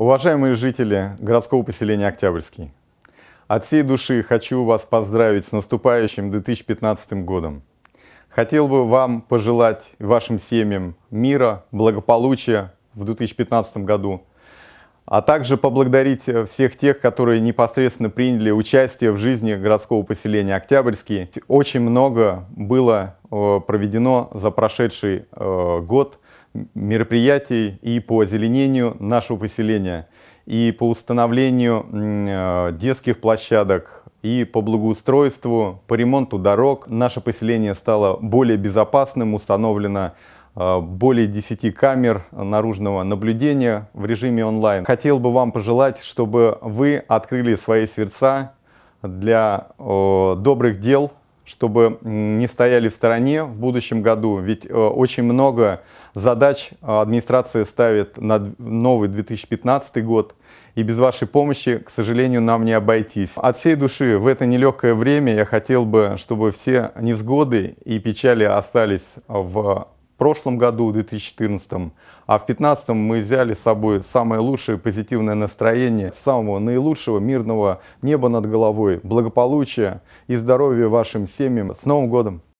Уважаемые жители городского поселения Октябрьский, от всей души хочу вас поздравить с наступающим 2015 годом. Хотел бы вам пожелать вашим семьям мира, благополучия в 2015 году, а также поблагодарить всех тех, которые непосредственно приняли участие в жизни городского поселения Октябрьский. Очень много было э, проведено за прошедший э, год – мероприятий и по озеленению нашего поселения, и по установлению э, детских площадок, и по благоустройству, по ремонту дорог. Наше поселение стало более безопасным, установлено э, более 10 камер наружного наблюдения в режиме онлайн. Хотел бы вам пожелать, чтобы вы открыли свои сердца для добрых дел, чтобы не стояли в стороне в будущем году, ведь э, очень много задач э, администрация ставит на новый 2015 год, и без вашей помощи, к сожалению, нам не обойтись. От всей души в это нелегкое время я хотел бы, чтобы все невзгоды и печали остались в прошлом году, в 2014, а в 2015 мы взяли с собой самое лучшее позитивное настроение, самого наилучшего мирного неба над головой, благополучия и здоровья вашим семьям. С Новым годом!